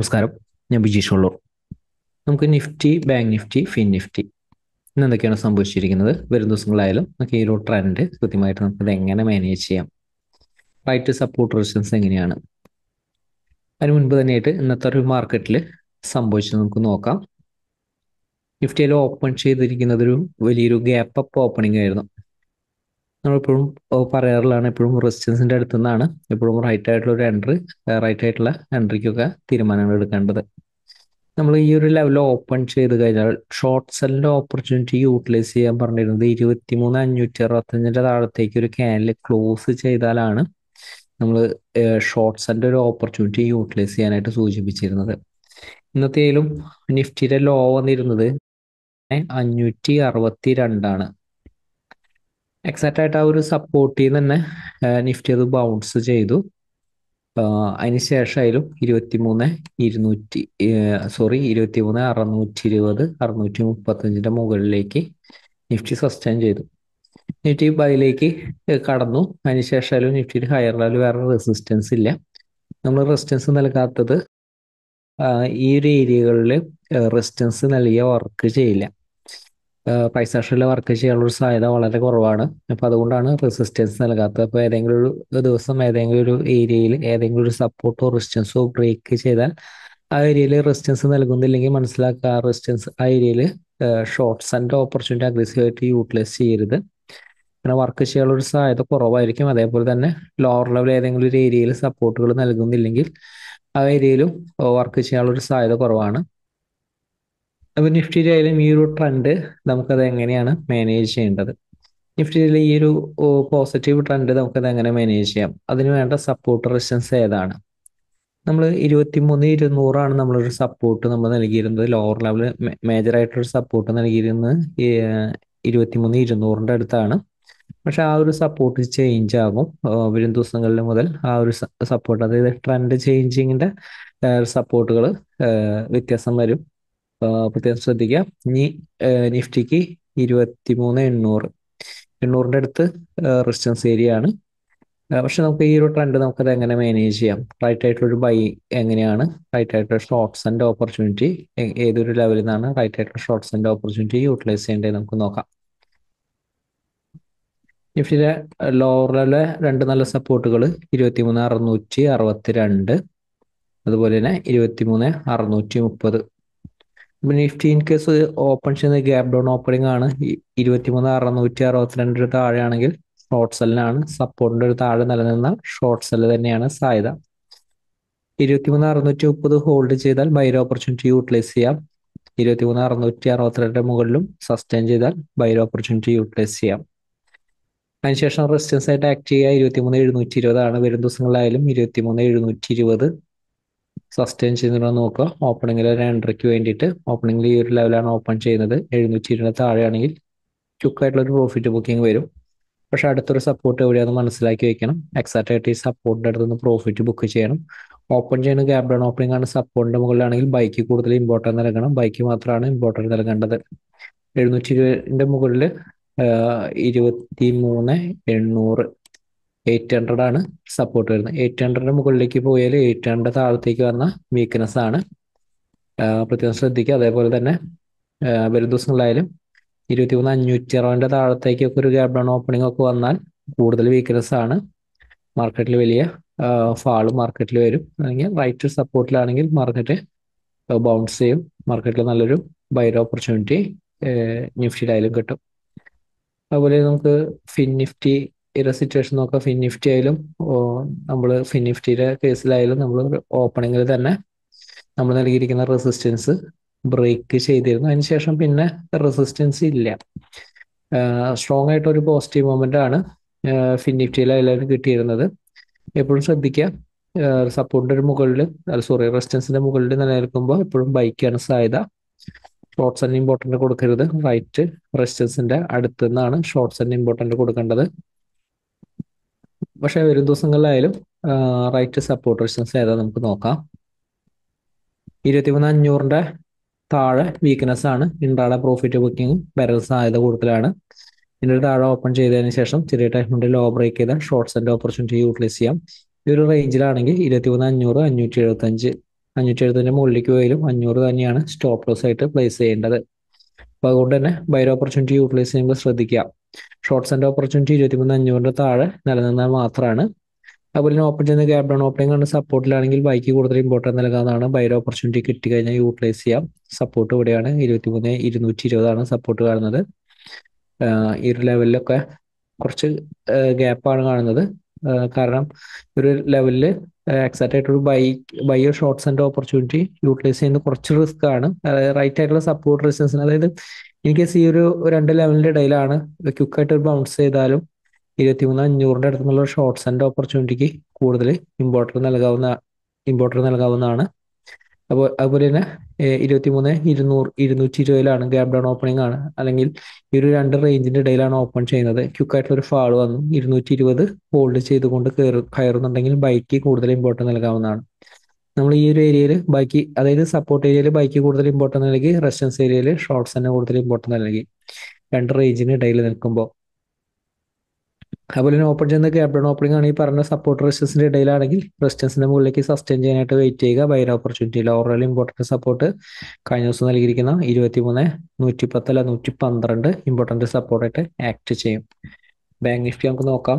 നമസ്കാരം ഞാൻ ബിജീഷ് ഉള്ളൂർ നമുക്ക് Nifty bank Nifty fin Nifty ഇന്ന് എന്തൊക്കെയാണ് സംഭവിച്ചിരിക്കുന്നത് വരും ദിവസങ്ങളായാലും നമുക്ക് ഈ ഒരു ട്രെൻഡ് കൃത്യമായിട്ട് നമുക്ക് എങ്ങനെ മാനേജ് ചെയ്യാം റൈറ്റ് സപ്പോർട്ട് റെസിസ്റ്റൻസ് എങ്ങനെയാണ് അതിന് മുൻപ് തന്നെയായിട്ട് ഇന്നത്തെ ഒരു മാർക്കറ്റിൽ സംഭവിച്ചത് നമുക്ക് നോക്കാം നിഫ്റ്റിയിൽ ഓപ്പൺ ചെയ്തിരിക്കുന്നത് ഒരു വലിയൊരു ഗ്യാപ്പ് അപ്പ് ഓപ്പണിംഗ് ആയിരുന്നു നമ്മളെപ്പോഴും പറയാറുള്ളതാണ് എപ്പോഴും റെസിസ്റ്റൻസിന്റെ അടുത്തു നിന്നാണ് എപ്പോഴും റൈറ്റ് ആയിട്ടുള്ള ഒരു എൻട്രി റൈറ്റ് ആയിട്ടുള്ള എൻട്രിക്കൊക്കെ തീരുമാനങ്ങൾ എടുക്കേണ്ടത് നമ്മൾ ഈ ഒരു ലെവൽ ഓപ്പൺ ചെയ്ത് കഴിഞ്ഞാൽ ഷോർട്ട് സെല്ലിന്റെ ഓപ്പർച്യൂണിറ്റി യൂട്ടിലൈസ് ചെയ്യാൻ പറഞ്ഞിരുന്നത് ഇരുപത്തി മൂന്ന് അഞ്ഞൂറ്റി അറുപത്തഞ്ചിൻ്റെ താഴത്തേക്ക് ഒരു ക്യാനിൽ ക്ലോസ് ചെയ്താലാണ് നമ്മൾ ഷോർട്ട് സെല്ലിൻ്റെ ഒരു ഓപ്പർച്യൂണിറ്റി യൂട്ടിലൈസ് ചെയ്യാനായിട്ട് സൂചിപ്പിച്ചിരുന്നത് ഇന്നത്തെയിലും നിഫ്റ്റിയുടെ ലോ വന്നിരുന്നത് അഞ്ഞൂറ്റി അറുപത്തി രണ്ടാണ് എക്സാക്റ്റ് ആയിട്ട് ആ ഒരു സപ്പോർട്ടിൽ നിന്ന് തന്നെ നിഫ്റ്റി അത് ബൗൺസ് ചെയ്തു അതിനുശേഷം ആയാലും മൂന്ന് ഇരുന്നൂറ്റി സോറി ഇരുപത്തി മൂന്ന് അറുന്നൂറ്റി ഇരുപത് അറുന്നൂറ്റി മുപ്പത്തഞ്ചിന്റെ മുകളിലേക്ക് നിഫ്റ്റി സസ്റ്റൈൻ ചെയ്തു നിഫ്റ്റി ബൈലേക്ക് കടന്നു അതിനുശേഷം ആയാലും നിഫ്റ്റിയിൽ ഹയർ ലെവൽ വേറെ റെസിസ്റ്റൻസ് ഇല്ല നമ്മൾ റെസിസ്റ്റൻസ് നൽകാത്തത് ഈ ഒരു ഏരിയകളിൽ റെസിസ്റ്റൻസ് നൽകിയ വർക്ക് ചെയ്യില്ല പൈസാഷനിലെ വർക്ക് ചെയ്യാനുള്ള സാധ്യത വളരെ കുറവാണ് അപ്പൊ അതുകൊണ്ടാണ് റെസിസ്റ്റൻസ് നൽകാത്തത് അപ്പൊ ഏതെങ്കിലും ഒരു ദിവസം ഏതെങ്കിലും ഒരു ഏരിയയിൽ ഏതെങ്കിലും ഒരു സപ്പോർട്ടോ റെസിസ്റ്റൻസോ ബ്രേക്ക് ചെയ്താൽ ആ ഏരിയയിൽ റെസിസ്റ്റൻസ് നൽകുന്നില്ലെങ്കിൽ മനസ്സിലാക്കുക ആ റെസിസ്റ്റൻസ് ആ ഏരിയയിൽ ഷോർട്ട്സ് ആൻഡ് ഓപ്പർച്യൂണിറ്റി അഗ്രസീവ് ആയിട്ട് യൂട്ടിലൈസ് ചെയ്യരുത് അങ്ങനെ വർക്ക് ചെയ്യാനുള്ള ഒരു സാധ്യത കുറവായിരിക്കും അതേപോലെ തന്നെ ലോവർ ലെവൽ ഏതെങ്കിലും ഒരു ഏരിയയിൽ സപ്പോർട്ടുകൾ നൽകുന്നില്ലെങ്കിൽ ആ ഏരിയയിലും വർക്ക് ചെയ്യാനുള്ള ഒരു സാധ്യത കുറവാണ് അപ്പോൾ നിഫ്റ്റിയിലായാലും ഈ ഒരു ട്രെൻഡ് നമുക്കത് എങ്ങനെയാണ് മാനേജ് ചെയ്യേണ്ടത് നിഫ്റ്റിയിലെ ഈ ഒരു പോസിറ്റീവ് ട്രെൻഡ് നമുക്കത് എങ്ങനെ മാനേജ് ചെയ്യാം അതിന് വേണ്ട സപ്പോർട്ട് റെസിസ്റ്റൻസ് ഏതാണ് നമ്മൾ മൂന്ന് ഇരുന്നൂറാണ് നമ്മളൊരു സപ്പോർട്ട് നമ്മൾ നൽകിയിരുന്നത് ലോവർ ലെവൽ മേജറായിട്ടൊരു സപ്പോർട്ട് നൽകിയിരുന്നത് മൂന്ന് ഇരുന്നൂറിൻ്റെ അടുത്താണ് പക്ഷെ ആ ഒരു സപ്പോർട്ട് ചേഞ്ച് ആകും വരും ദിവസങ്ങളിൽ മുതൽ ആ ഒരു സപ്പോർട്ട് അതായത് ട്രെൻഡ് ചേഞ്ചിങ്ങിൻ്റെ സപ്പോർട്ടുകൾ വ്യത്യാസം വരും പ്രത്യേകം ശ്രദ്ധിക്കുക ഇനി നിഫ്റ്റിക്ക് ഇരുപത്തി മൂന്ന് എണ്ണൂറ് എണ്ണൂറിൻ്റെ അടുത്ത് റെസിസ്റ്റൻസ് ഏരിയ ആണ് പക്ഷെ നമുക്ക് ഈ ഒരു ട്രെൻഡ് നമുക്കത് എങ്ങനെ മാനേജ് ചെയ്യാം റൈറ്റ് ആയിട്ടുള്ള ബൈ എങ്ങനെയാണ് റൈറ്റ് ആയിട്ടുള്ള ഷോർട്ട്സ് ആൻഡ് ഓപ്പർച്യൂണിറ്റി ഏതൊരു ലെവലിൽ നിന്നാണ് റൈറ്റ് ആയിട്ടുള്ള ഷോർട്ട്സ് ആൻഡ് ഓപ്പർച്യൂണിറ്റി യൂട്ടിലൈസ് ചെയ്യേണ്ടത് നമുക്ക് നോക്കാം നിഫ്റ്റിയിലെ ലോവർ ലെവലിലെ രണ്ട് നല്ല സപ്പോർട്ടുകൾ ഇരുപത്തി മൂന്ന് അറുന്നൂറ്റി അറുപത്തി രണ്ട് അതുപോലെ തന്നെ ഇരുപത്തി മൂന്ന് അറുന്നൂറ്റി മുപ്പത് നിഫ്റ്റി ഇൻ കേസ് ഓപ്പൺ ചെയ്യുന്ന ഗ്യാപ് ഡൗൺ ഓപ്പണിംഗ് ആണ് ഇരുപത്തിമൂന്ന് അറുന്നൂറ്റി അറുപത്തിരണ്ടിന് താഴെയാണെങ്കിൽ ഷോർട്ട് സെല്ലിനാണ് സപ്പോർട്ടിന്റെ ഒരു താഴെ നിലനിന്ന ഷോർട്ട് സെല്ല് തന്നെയാണ് സാധ്യത ഇരുപത്തിമൂന്ന് അറുന്നൂറ്റി മുപ്പത് ഹോൾഡ് ചെയ്താൽ ബൈര ഓപ്പർച്യൂണിറ്റി യൂട്ടിലൈസ് ചെയ്യാം ഇരുപത്തിമൂന്ന് അറുന്നൂറ്റി അറുപത്തിരണ്ടിന് മുകളിലും സസ്റ്റെയിൻ ചെയ്താൽ ബൈര ഓപ്പർച്യൂണിറ്റി യൂട്ടിലൈസ് ചെയ്യാം അതിനുശേഷം റെസിസ്റ്റൻസ് ആയിട്ട് ആക്ട് ചെയ്യുക ഇരുപത്തിമൂന്ന് എഴുന്നൂറ്റി ഇരുപതാണ് വരും ദിവസങ്ങളിലായാലും ഇരുപത്തിമൂന്ന് എഴുന്നൂറ്റി ഇരുപത് സസ്റ്റെയിൻ ചെയ്യുന്നുണ്ടോ നോക്കുക ഓപ്പണിംഗിൽ ഒരു എൻട്രിക്ക് വേണ്ടിയിട്ട് ഓപ്പണിംഗിൽ ഈ ഒരു ലെവലാണ് ഓപ്പൺ ചെയ്യുന്നത് എഴുന്നൂറ്റി ഇരുന്ന താഴെയാണെങ്കിൽ ക്യുക്കായിട്ടുള്ള ഒരു പ്രോഫിറ്റ് ബുക്കിംഗ് വരും പക്ഷെ അടുത്തൊരു സപ്പോർട്ട് എവിടെയാണെന്ന് മനസ്സിലാക്കി വെക്കണം എക്സാക്റ്റ് ആയിട്ട് ഈ സപ്പോർട്ടിൻ്റെ അടുത്ത് നിന്ന് പ്രോഫിറ്റ് ബുക്ക് ചെയ്യണം ഓപ്പൺ ചെയ്യുന്ന ഗ്യാപ് ഡൗൺ ഓപ്പണിംഗ് ആണ് സപ്പോർട്ടിൻ്റെ മുകളിലാണെങ്കിൽ ബൈക്ക് കൂടുതൽ ഇമ്പോർട്ടൻസ് നൽകണം ബൈക്ക് മാത്രമാണ് ഇമ്പോർട്ടൻസ് നൽകേണ്ടത് എഴുന്നൂറ്റി ഇരുപതിൻ്റെ മുകളിൽ ഇരുപത്തി മൂന്ന് എണ്ണൂറ് എയ്റ്റ് ഹൺഡ്രഡ് ആണ് സപ്പോർട്ട് വരുന്നത് എയ്റ്റ് ഹൺഡ്രഡിന് മുകളിലേക്ക് പോയാൽ എയ്റ്റ് ഹൺഡ്രഡ് താഴത്തേക്ക് വന്ന വീക്ക്നെസ് ആണ് പ്രത്യേകം ശ്രദ്ധിക്കുക അതേപോലെ തന്നെ വരും ദിവസങ്ങളായാലും ഇരുപത്തി മൂന്ന് അഞ്ഞൂറ്റി അറുപതിൻ്റെ താഴത്തേക്കൊക്കെ ഒരു ഗ്യാപ് ഡൗൺ ഓപ്പണിംഗ് ഒക്കെ വന്നാൽ കൂടുതൽ വീക്ക്നെസ് ആണ് മാർക്കറ്റിൽ വലിയ ഫാളും മാർക്കറ്റിൽ വരും അല്ലെങ്കിൽ റൈറ്റ് സപ്പോർട്ടിലാണെങ്കിൽ മാർക്കറ്റ് ബൗൺസ് ചെയ്യും മാർക്കറ്റിൽ നല്ലൊരു ബൈർ ഓപ്പർച്യൂണിറ്റി നിഫ്റ്റിയിലായാലും കിട്ടും അതുപോലെ നമുക്ക് ഫിൻ നിഫ്റ്റി ഇറ സിറ്റുവേഷൻ നോക്കുക ഫിനിഫ്റ്റി ആയാലും നമ്മൾ ഫിനിഫ്റ്റിയുടെ കേസിലായാലും നമ്മൾ ഓപ്പണിങ്ങിൽ തന്നെ നമ്മൾ നൽകിയിരിക്കുന്ന റെസിസ്റ്റൻസ് ബ്രേക്ക് ചെയ്തിരുന്നു അതിനുശേഷം പിന്നെ റെസിസ്റ്റൻസ് ഇല്ല സ്ട്രോങ് ആയിട്ട് ഒരു പോസിറ്റീവ് മൂവ്മെന്റ് ആണ് ഫിനിഫ്റ്റിയിൽ എല്ലാവരും കിട്ടിയിരുന്നത് എപ്പോഴും ശ്രദ്ധിക്കുക സപ്പോർട്ടിന്റെ ഒരു മുകളിൽ സോറി റെസിസ്റ്റൻസിന്റെ മുകളിൽ നിലനിൽക്കുമ്പോൾ എപ്പോഴും ബൈക്കാണ് സാധ്യത ഷോർട്ട്സ് ആൻഡ് ഇമ്പോർട്ടൻ്റ് കൊടുക്കരുത് റൈറ്റ് റെസിസ്റ്റൻസിന്റെ നിന്നാണ് ഷോർട്ട്സ് ആൻഡ് ഇമ്പോർട്ടൻ്റ് കൊടുക്കേണ്ടത് പക്ഷേ വരും ദിവസങ്ങളിലായാലും റൈറ്റ് സപ്പോർട്ടേഴ്സൻസ് ഏതാ നമുക്ക് നോക്കാം ഇരുപത്തിമൂന്ന് അഞ്ഞൂറിൻ്റെ താഴെ വീക്ക്നെസ് ആണ് ഇൻട്രാഡ പ്രോഫിറ്റ് ബുക്കിംഗ് ബാരൽ സാധ്യത കൂടുതലാണ് ഇതിൻ്റെ താഴെ ഓപ്പൺ ചെയ്തതിന് ശേഷം ചെറിയ ടൈമിൻ്റെ ലോ ബ്രേക്ക് ചെയ്ത ഷോർട്ട്സ് ആൻഡ് ഓപ്പർച്യൂണിറ്റി യൂട്ടിലൈസ് ചെയ്യാം ഈ ഒരു റേഞ്ചിലാണെങ്കിൽ ഇരുപത്തിമൂന്ന് അഞ്ഞൂറ് അഞ്ഞൂറ്റി എഴുപത്തഞ്ച് അഞ്ഞൂറ്റി എഴുപത്തഞ്ചിൻ്റെ മുകളിലേക്ക് പോയാലും അഞ്ഞൂറ് തന്നെയാണ് സ്റ്റോപ്പ് ലോസ് ആയിട്ട് പ്ലേസ് ചെയ്യേണ്ടത് അപ്പോൾ അതുകൊണ്ട് തന്നെ ബൈർ ഓപ്പർച്യൂണിറ്റി യൂട്ടിലൈസ് ചെയ്യുമ്പോൾ ശ്രദ്ധിക്കുക ഷോർട്ട്സ് ആൻഡ് ഓപ്പർച്യൂണിറ്റി ഇരുപത്തിമൂന്ന് അഞ്ഞൂറിൻ്റെ താഴെ നിലനിന്നാൽ മാത്രമാണ് അതുപോലെ തന്നെ ഓപ്പൺ ചെയ്യുന്ന ഗ്യാപ് ഡൗൺ ഓപ്പണിംഗ് ആണ് സപ്പോർട്ടിലാണെങ്കിൽ ബൈക്ക് കൂടുതൽ ഇമ്പോർട്ടൻസ് നൽകാവുന്നതാണ് ബൈർ ഓപ്പർച്യൂണിറ്റി കിട്ടി കഴിഞ്ഞാൽ യൂട്ടിലൈസ് ചെയ്യാം സപ്പോർട്ട് ഇവിടെയാണ് ഇരുപത്തിമൂന്ന് ഇരുന്നൂറ്റി ഇരുപതാണ് സപ്പോർട്ട് കാണുന്നത് ഈ ഒരു ലെവലിലൊക്കെ കുറച്ച് ഗ്യാപ്പാണ് കാണുന്നത് കാരണം ഒരു ലെവലിൽ എക്സാക്ട് ആയിട്ട് ഒരു ബൈ ബൈയോ ഷോർട്ട്സ് ആൻഡ് ഓപ്പർച്യൂണിറ്റി യൂട്ടിലൈസ് ചെയ്യുന്ന കുറച്ച് റിസ്ക് ആണ് അതായത് റൈറ്റ് ആയിട്ടുള്ള സപ്പോർട്ട് റെസിസ്റ്റൻസ് അതായത് എനിക്ക് ഈ ഒരു രണ്ട് ലെവലിന്റെ ഇടയിലാണ് ക്യുക്കായിട്ട് ഒരു ബൗൺസ് ചെയ്താലും മൂന്ന് അഞ്ഞൂറിന്റെ അടുത്തുള്ള ഷോർട്ട് ആൻഡ് ഓപ്പർച്യൂണിറ്റിക്ക് കൂടുതൽ ഇമ്പോർട്ടർ നൽകാവുന്ന ഇമ്പോർട്ടർ നൽകാവുന്നതാണ് അപ്പോൾ അതുപോലെ തന്നെ മൂന്ന് ഇരുന്നൂറ് ഇരുന്നൂറ്റി ഇരുപതിലാണ് ഗ്യാപ് ഡൗൺ ഓപ്പണിംഗ് ആണ് അല്ലെങ്കിൽ ഈ ഒരു രണ്ട് റേഞ്ചിന്റെ ഇടയിലാണ് ഓപ്പൺ ചെയ്യുന്നത് ക്യുക്കായിട്ടുള്ള ഒരു ഫാൾ വന്നു ഇരുന്നൂറ്റി ഇരുപത് ഹോൾഡ് ചെയ്തുകൊണ്ട് കയറി കയറുന്നുണ്ടെങ്കിൽ ബൈക്ക് കൂടുതൽ ഇമ്പോർട്ടൻസ് നൽകാവുന്നതാണ് നമ്മൾ ഈ ഒരു ഏരിയയിൽ ബൈക്ക് അതായത് സപ്പോർട്ട് ഏരിയയിൽ ബൈക്ക് കൂടുതൽ ഇമ്പോർട്ടൻസ് നൽകി റെസ്റ്റൻസ് ഏരിയയിൽ ഷോർട്സ് തന്നെ കൂടുതൽ ഇമ്പോർട്ടൻസ് നൽകി രണ്ട് റേഞ്ചിന് ഇടയിൽ നിൽക്കുമ്പോൾ അതുപോലെ തന്നെ ഓപ്പൺ ചെയ്യുന്ന ക്യാപ്റ്റൺ ഓപ്പണിംഗ് ആണ് ഈ പറഞ്ഞ സപ്പോർട്ട് റെസ്റ്റൻസിന്റെ ഇടയിലാണെങ്കിൽ റെസ്റ്റൻസിന്റെ മുകളിലേക്ക് സസ്റ്റെയിൻ ചെയ്യാനായിട്ട് വെയിറ്റ് ചെയ്യുക ബൈൻ ഓപ്പർച്യൂണിറ്റി ഓവറോൾ ഇമ്പോർട്ടന്റ് സപ്പോർട്ട് കഴിഞ്ഞ ദിവസം നൽകിയിരിക്കുന്ന ഇരുപത്തിമൂന്ന് നൂറ്റി പത്ത് അല്ല നൂറ്റി പന്ത്രണ്ട് ഇമ്പോർട്ടന്റ് ആയിട്ട് ആക്ട് ചെയ്യും ബാങ്ക് നിഫ്റ്റി നമുക്ക് നോക്കാം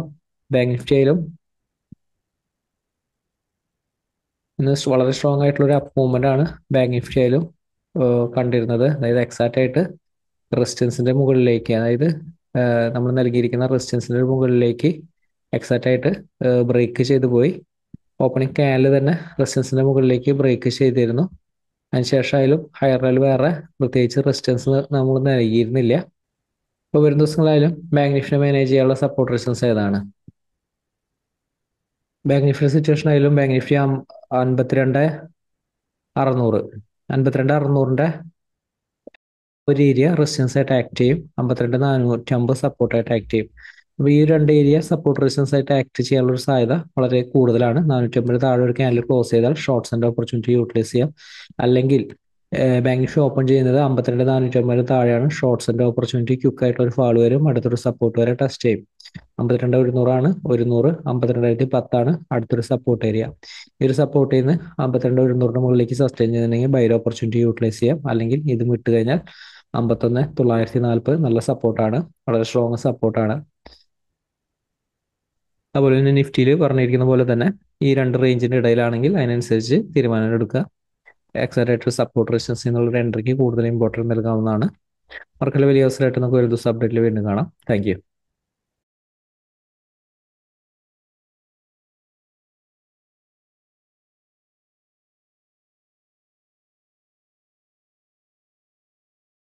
ബാങ്ക് ആയാലും ഇന്ന് വളരെ സ്ട്രോങ് ആയിട്ടുള്ള ഒരു അപ്പ് മൂവ്മെന്റ് ആണ് ബാങ്ക് ആയാലും കണ്ടിരുന്നത് അതായത് എക്സാക്റ്റ് ആയിട്ട് റെസിസ്റ്റൻസിന്റെ മുകളിലേക്ക് അതായത് നമ്മൾ നൽകിയിരിക്കുന്ന റെസിസ്റ്റൻസിൻ്റെ മുകളിലേക്ക് എക്സാക്റ്റ് ആയിട്ട് ബ്രേക്ക് ചെയ്തു പോയി ഓപ്പണിംഗ് ക്യാനിൽ തന്നെ റെസിസ്റ്റൻസിൻ്റെ മുകളിലേക്ക് ബ്രേക്ക് ചെയ്തിരുന്നു അതിനുശേഷം ആയാലും ഹയർ ആയാലും വേറെ പ്രത്യേകിച്ച് റെസിസ്റ്റൻസ് നമ്മൾ നൽകിയിരുന്നില്ല ഇപ്പോൾ വരും ദിവസങ്ങളായാലും ബാങ്ക് നിഫ്റ്റിനെ മാനേജ് ചെയ്യാനുള്ള സപ്പോർട്ട് റെസിസ്റ്റൻസ് ഏതാണ് ബാങ്ക് നിഫ്റ്റി സിറ്റുവേഷൻ ആയാലും ബാങ്ക് നിഫ്റ്റി അൻപത്തിരണ്ട് അറുന്നൂറ് അൻപത്തിരണ്ട് അറുന്നൂറിൻ്റെ ഒരു ഏരിയ റെസിസ്റ്റൻസ് ആയിട്ട് ആക്ട് ചെയ്യും അമ്പത്തിരണ്ട് നാനൂറ്റി അമ്പത് സപ്പോർട്ടായിട്ട് ആക്ട് ചെയ്യും അപ്പോൾ ഈ രണ്ട് ഏരിയ സപ്പോർട്ട് റെസിസ്റ്റൻസ് ആയിട്ട് ആക്ട് ചെയ്യാനുള്ള ഒരു സാധ്യത വളരെ കൂടുതലാണ് നാനൂറ്റി അമ്പത് താഴെ ഒരു ക്യാനൽ ക്ലോസ് ചെയ്താൽ ഷോർട്ട്സ് ആൻഡ് ഓപ്പർച്യൂണിറ്റി യൂട്ടിലൈസ് ചെയ്യാം അല്ലെങ്കിൽ ബാങ്കിങ് ഷോ ഓപ്പൺ ചെയ്യുന്നത് അമ്പത്തിരണ്ട് നാനൂറ്റി അമ്പത് താഴെയാണ് ഷോർട്സിന്റെ ഓപ്പർച്യൂണിറ്റി ക്യുക്ക് ആയിട്ട് ഒരു ഫാള് വരും അടുത്തൊരു സപ്പോർട്ട് വരെ ടെസ്റ്റ് ചെയ്യും അമ്പത്തിരണ്ട് ഒരുന്നൂറാണ് ഒരുന്നൂറ് അമ്പത്തിരണ്ടായിരത്തി പത്താണ് അടുത്തൊരു സപ്പോർട്ട് ഏരിയ ഈ ഒരു സപ്പോർട്ട് ചെയ്യുന്ന അമ്പത്തിരണ്ട് ഒരുന്നൂറിന് മുകളിലേക്ക് സസ്റ്റൈൻ ചെയ്യുന്നുണ്ടെങ്കിൽ ബൈ ഓപ്പർച്യൂണിറ്റി യൂട്ടിലൈസ് ചെയ്യാം അല്ലെങ്കിൽ ഇതും ഇട്ട് കഴിഞ്ഞാൽ അമ്പത്തൊന്ന് തൊള്ളായിരത്തി നാല്പത് നല്ല സപ്പോർട്ടാണ് വളരെ സ്ട്രോങ് സപ്പോർട്ടാണ് അതുപോലെ തന്നെ നിഫ്റ്റിയിൽ പറഞ്ഞിരിക്കുന്ന പോലെ തന്നെ ഈ രണ്ട് റേഞ്ചിന്റെ ഇടയിലാണെങ്കിൽ അതിനനുസരിച്ച് തീരുമാനം എടുക്കുക ആക്സലറേറ്റർ സപ്പോർട്ട് റെസിസ്റ്റൻസ് എന്നുള്ള ഒരു എൻട്രിക്ക് കൂടുതൽ ഇമ്പോർട്ടൻറ്റ് നൽകാവുന്നതാണ് മറക്കല്ല വലിയ അവസരമായിട്ട് നമുക്ക് ഒരു ദിവസം അപ്ഡേറ്റിൽ വീണ്ടും കാണാം താങ്ക്